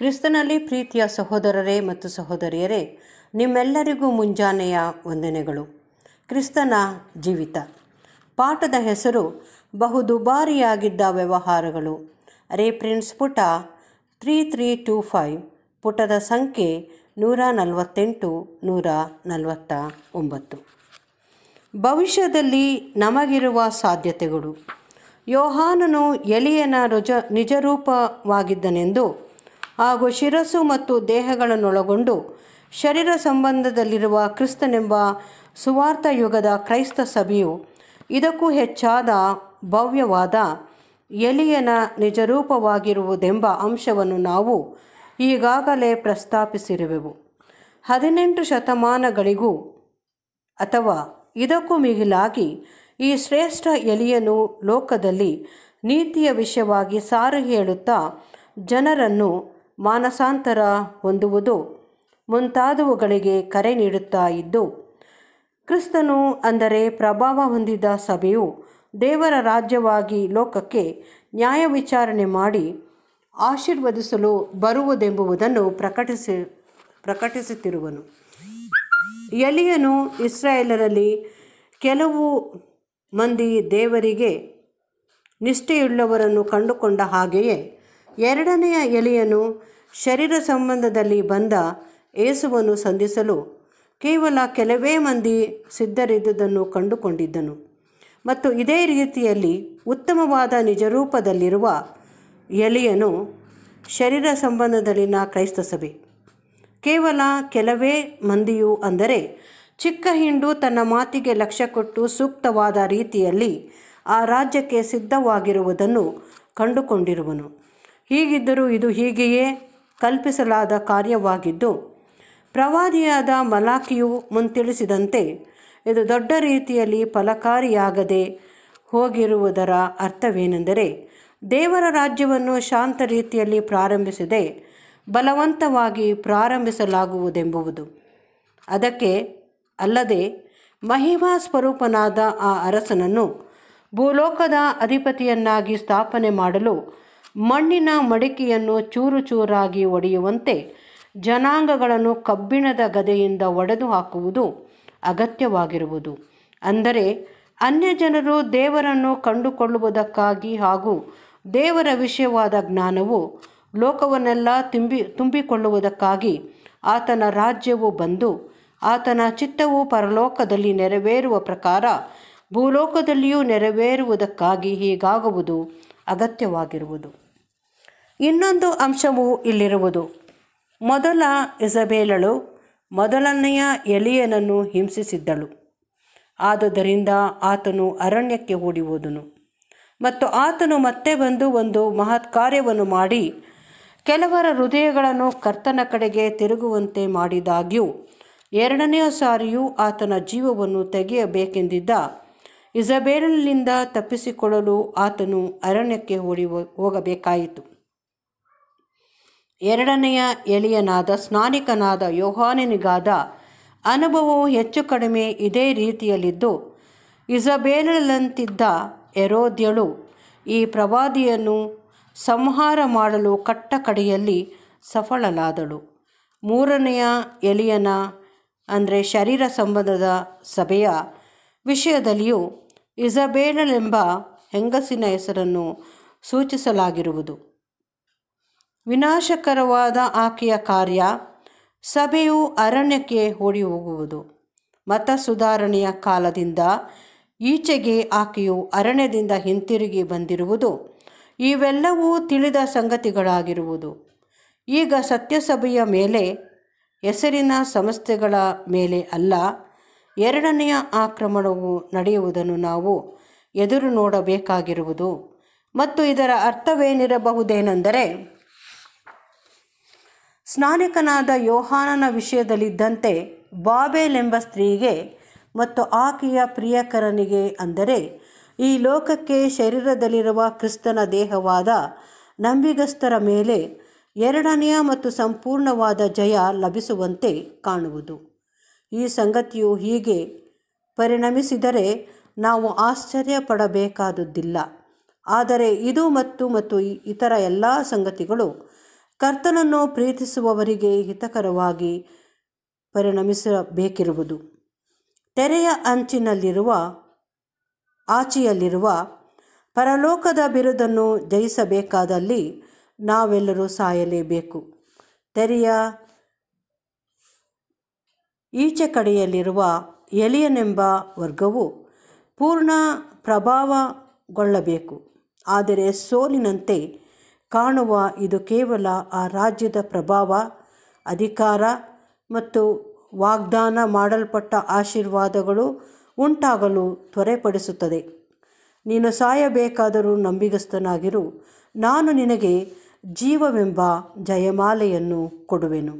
ಕ್ರಿಸ್ತನಲ್ಲಿ ಪ್ರೀತಿಯ ಸಹೋದರರೇ ಮತ್ತು ಸಹೋದರಿಯರೇ ನಿಮ್ಮೆಲ್ಲರಿಗೂ ಮುಂಜಾನೆಯ ವಂದನೆಗಳು ಕ್ರಿಸ್ತನ ಜೀವಿತ ಪಾಠದ ಹೆಸರು ಬಹು ದುಬಾರಿಯಾಗಿದ್ದ ವ್ಯವಹಾರಗಳು ರೇಪ್ರಿನ್ಸ್ ಪುಟ ತ್ರೀ ತ್ರೀ ಟೂ ಫೈವ್ ಪುಟದ ಸಂಖ್ಯೆ ನೂರ ನಲವತ್ತೆಂಟು ನೂರ ನಲವತ್ತ ಒಂಬತ್ತು ಭವಿಷ್ಯದಲ್ಲಿ ನಮಗಿರುವ ಸಾಧ್ಯತೆಗಳು ಯೋಹಾನನು ಎಲಿಯನ ರುಜ ನಿಜರೂಪವಾಗಿದ್ದನೆಂದು ಹಾಗೂ ಶಿರಸ್ಸು ಮತ್ತು ದೇಹಗಳನ್ನೊಳಗೊಂಡು ಶರೀರ ಸಂಬಂಧದಲ್ಲಿರುವ ಕ್ರಿಸ್ತನೆಂಬ ಸುವಾರ್ಥ ಯುಗದ ಕ್ರೈಸ್ತ ಸಭೆಯು ಇದಕ್ಕೂ ಹೆಚ್ಚಾದ ಭವ್ಯವಾದ ಎಲಿಯನ ನಿಜರೂಪವಾಗಿರುವುದೆಂಬ ಅಂಶವನ್ನು ನಾವು ಈಗಾಗಲೇ ಪ್ರಸ್ತಾಪಿಸಿರುವೆವು ಹದಿನೆಂಟು ಶತಮಾನಗಳಿಗೂ ಅಥವಾ ಇದಕ್ಕೂ ಮಿಗಿಲಾಗಿ ಈ ಶ್ರೇಷ್ಠ ಎಲಿಯನು ಲೋಕದಲ್ಲಿ ನೀತಿಯ ವಿಷಯವಾಗಿ ಸಾರು ಹೇಳುತ್ತಾ ಜನರನ್ನು ಮಾನಸಾಂತರ ಹೊಂದುವುದು ಮುಂತಾದವುಗಳಿಗೆ ಕರೆ ನೀಡುತ್ತಾ ಇದ್ದು ಕ್ರಿಸ್ತನು ಅಂದರೆ ಪ್ರಭಾವ ಹೊಂದಿದ ಸಭೆಯು ದೇವರ ರಾಜ್ಯವಾಗಿ ಲೋಕಕ್ಕೆ ನ್ಯಾಯ ವಿಚಾರಣೆ ಮಾಡಿ ಆಶೀರ್ವದಿಸಲು ಬರುವುದೆಂಬುದನ್ನು ಪ್ರಕಟಿಸಿ ಪ್ರಕಟಿಸುತ್ತಿರುವನು ಎಲಿಯನು ಇಸ್ರಾಯೇಲರಲ್ಲಿ ಕೆಲವು ಮಂದಿ ದೇವರಿಗೆ ನಿಷ್ಠೆಯುಳ್ಳವರನ್ನು ಕಂಡುಕೊಂಡ ಹಾಗೆಯೇ ಎರಡನೆಯ ಎಲೆಯನ್ನು ಶರೀರ ಸಂಬಂಧದಲ್ಲಿ ಬಂದ ಏಸುವನ್ನು ಸಂಧಿಸಲು ಕೇವಲ ಕೆಲವೇ ಮಂದಿ ಸಿದ್ಧರಿದ್ದುದನ್ನು ಕಂಡುಕೊಂಡಿದ್ದನು ಮತ್ತು ಇದೇ ರೀತಿಯಲ್ಲಿ ಉತ್ತಮವಾದ ನಿಜರೂಪದಲ್ಲಿರುವ ಎಲೆಯನು ಶರೀರ ಸಂಬಂಧದಲ್ಲಿನ ಕ್ರೈಸ್ತ ಸಭೆ ಕೇವಲ ಕೆಲವೇ ಮಂದಿಯು ಅಂದರೆ ಚಿಕ್ಕ ಹಿಂಡು ತನ್ನ ಮಾತಿಗೆ ಲಕ್ಷ್ಯ ಕೊಟ್ಟು ಸೂಕ್ತವಾದ ರೀತಿಯಲ್ಲಿ ಆ ರಾಜ್ಯಕ್ಕೆ ಸಿದ್ಧವಾಗಿರುವುದನ್ನು ಕಂಡುಕೊಂಡಿರುವನು ಹೀಗಿದ್ದರೂ ಇದು ಹೀಗೆಯೇ ಕಲ್ಪಿಸಲಾದ ಕಾರ್ಯವಾಗಿದ್ದು ಪ್ರವಾದಿಯಾದ ಮಲಾಖಿಯು ಮುಂತಿಳಿಸಿದಂತೆ ಇದು ದೊಡ್ಡ ರೀತಿಯಲ್ಲಿ ಫಲಕಾರಿಯಾಗದೆ ಹೋಗಿರುವುದರ ಅರ್ಥವೇನೆಂದರೆ ದೇವರ ರಾಜ್ಯವನ್ನು ಶಾಂತ ರೀತಿಯಲ್ಲಿ ಪ್ರಾರಂಭಿಸದೆ ಬಲವಂತವಾಗಿ ಪ್ರಾರಂಭಿಸಲಾಗುವುದೆಂಬುವುದು ಅದಕ್ಕೆ ಅಲ್ಲದೆ ಮಹಿಮಾ ಸ್ವರೂಪನಾದ ಆ ಅರಸನನ್ನು ಭೂಲೋಕದ ಅಧಿಪತಿಯನ್ನಾಗಿ ಸ್ಥಾಪನೆ ಮಾಡಲು ಮಣ್ಣಿನ ಮಡಿಕೆಯನ್ನು ಚೂರು ಚೂರಾಗಿ ಒಡೆಯುವಂತೆ ಜನಾಂಗಗಳನ್ನು ಕಬ್ಬಿಣದ ಗದೆಯಿಂದ ಒಡೆದು ಹಾಕುವುದು ಅಗತ್ಯವಾಗಿರುವುದು ಅಂದರೆ ಅನ್ಯ ಜನರು ದೇವರನ್ನು ಕಂಡುಕೊಳ್ಳುವುದಕ್ಕಾಗಿ ಹಾಗೂ ದೇವರ ವಿಷಯವಾದ ಜ್ಞಾನವು ಲೋಕವನ್ನೆಲ್ಲ ತುಂಬಿ ತುಂಬಿಕೊಳ್ಳುವುದಕ್ಕಾಗಿ ಆತನ ರಾಜ್ಯವು ಬಂದು ಆತನ ಚಿತ್ತವು ಪರಲೋಕದಲ್ಲಿ ನೆರವೇರುವ ಪ್ರಕಾರ ಭೂಲೋಕದಲ್ಲಿಯೂ ನೆರವೇರುವುದಕ್ಕಾಗಿ ಹೀಗಾಗುವುದು ಅಗತ್ಯವಾಗಿರುವುದು ಇನ್ನೊಂದು ಅಂಶವು ಇಲ್ಲಿರುವುದು ಮೊದಲ ಇಸಬೇಲಳು ಮೊದಲನೆಯ ಎಲಿಯನನ್ನು ಹಿಂಸಿಸಿದ್ದಳು ಆದುದರಿಂದ ಆತನು ಅರಣ್ಯಕ್ಕೆ ಓಡಿ ಮತ್ತು ಆತನು ಮತ್ತೆ ಬಂದು ಒಂದು ಮಹತ್ ಕಾರ್ಯವನ್ನು ಮಾಡಿ ಕೆಲವರ ಹೃದಯಗಳನ್ನು ಕರ್ತನ ಕಡೆಗೆ ತಿರುಗುವಂತೆ ಮಾಡಿದಾಗ್ಯೂ ಎರಡನೆಯ ಸಾರಿಯೂ ಆತನ ಜೀವವನ್ನು ತೆಗೆಯಬೇಕೆಂದಿದ್ದ ಇಜಬೇರಲ್ನಿಂದ ತಪ್ಪಿಸಿಕೊಳ್ಳಲು ಆತನು ಅರಣ್ಯಕ್ಕೆ ಓಡಿ ಹೋಗಬೇಕಾಯಿತು ಎರಡನೆಯ ಎಳೆಯನಾದ ಸ್ನಾನಿಕನಾದ ಯೋಹಾನನಿಗಾದ ಅನುಭವವು ಹೆಚ್ಚು ಕಡಿಮೆ ಇದೇ ರೀತಿಯಲ್ಲಿದ್ದು ಇಜಬೇರಲಂತಿದ್ದ ಎರೋದ್ಯಳು ಈ ಪ್ರವಾದಿಯನ್ನು ಸಂಹಾರ ಮಾಡಲು ಕಟ್ಟಕಡೆಯಲ್ಲಿ ಕಡೆಯಲ್ಲಿ ಸಫಲಲಾದಳು ಮೂರನೆಯ ಎಲಿಯನ ಅಂದರೆ ಶರೀರ ಸಂಬಂಧದ ಸಭೆಯ ವಿಷಯದಲ್ಲಿಯೂ ಎಂಬ ಹೆಂಗಸಿನ ಹೆಸರನ್ನು ಸೂಚಿಸಲಾಗಿರುವುದು ವಿನಾಶಕರವಾದ ಆಕೆಯ ಕಾರ್ಯ ಸಭೆಯು ಅರಣ್ಯಕ್ಕೆ ಓಡಿ ಹೋಗುವುದು ಮತ ಸುಧಾರಣೆಯ ಕಾಲದಿಂದ ಈಚೆಗೆ ಆಕೆಯು ಅರಣ್ಯದಿಂದ ಹಿಂತಿರುಗಿ ಬಂದಿರುವುದು ಇವೆಲ್ಲವೂ ತಿಳಿದ ಸಂಗತಿಗಳಾಗಿರುವುದು ಈಗ ಸತ್ಯಸಭೆಯ ಮೇಲೆ ಹೆಸರಿನ ಸಂಸ್ಥೆಗಳ ಮೇಲೆ ಅಲ್ಲ ಎರಡನೆಯ ಆಕ್ರಮಣವು ನಡೆಯುವುದನ್ನು ನಾವು ಎದುರು ನೋಡಬೇಕಾಗಿರುವುದು ಮತ್ತು ಇದರ ಅರ್ಥವೇನಿರಬಹುದೇನೆಂದರೆ ಸ್ನಾನಿಕನಾದ ಯೋಹಾನನ ವಿಷಯದಲ್ಲಿದ್ದಂತೆ ಎಂಬ ಸ್ತ್ರೀಗೆ ಮತ್ತು ಆಕೆಯ ಪ್ರಿಯಕರನಿಗೆ ಅಂದರೆ ಈ ಲೋಕಕ್ಕೆ ಶರೀರದಲ್ಲಿರುವ ಕ್ರಿಸ್ತನ ದೇಹವಾದ ನಂಬಿಗಸ್ತರ ಮೇಲೆ ಎರಡನೆಯ ಮತ್ತು ಸಂಪೂರ್ಣವಾದ ಜಯ ಲಭಿಸುವಂತೆ ಕಾಣುವುದು ಈ ಸಂಗತಿಯು ಹೀಗೆ ಪರಿಣಮಿಸಿದರೆ ನಾವು ಆಶ್ಚರ್ಯ ಪಡಬೇಕಾದುದಿಲ್ಲ ಆದರೆ ಇದು ಮತ್ತು ಮತ್ತು ಇತರ ಎಲ್ಲ ಸಂಗತಿಗಳು ಕರ್ತನನ್ನು ಪ್ರೀತಿಸುವವರಿಗೆ ಹಿತಕರವಾಗಿ ಪರಿಣಮಿಸಬೇಕಿರುವುದು ತೆರೆಯ ಅಂಚಿನಲ್ಲಿರುವ ಆಚೆಯಲ್ಲಿರುವ ಪರಲೋಕದ ಬಿರುದನ್ನು ಜಯಿಸಬೇಕಾದಲ್ಲಿ ನಾವೆಲ್ಲರೂ ಸಾಯಲೇಬೇಕು ತೆರೆಯ ಈಚೆ ಕಡೆಯಲ್ಲಿರುವ ಎಲಿಯನೆಂಬ ವರ್ಗವು ಪೂರ್ಣ ಪ್ರಭಾವಗೊಳ್ಳಬೇಕು ಆದರೆ ಸೋಲಿನಂತೆ ಕಾಣುವ ಇದು ಕೇವಲ ಆ ರಾಜ್ಯದ ಪ್ರಭಾವ ಅಧಿಕಾರ ಮತ್ತು ವಾಗ್ದಾನ ಮಾಡಲ್ಪಟ್ಟ ಆಶೀರ್ವಾದಗಳು ಉಂಟಾಗಲು ತ್ವರೆಪಡಿಸುತ್ತದೆ ನೀನು ಸಾಯಬೇಕಾದರೂ ನಂಬಿಗಸ್ತನಾಗಿರು ನಾನು ನಿನಗೆ ಜೀವವೆಂಬ ಜಯಮಾಲೆಯನ್ನು ಕೊಡುವೆನು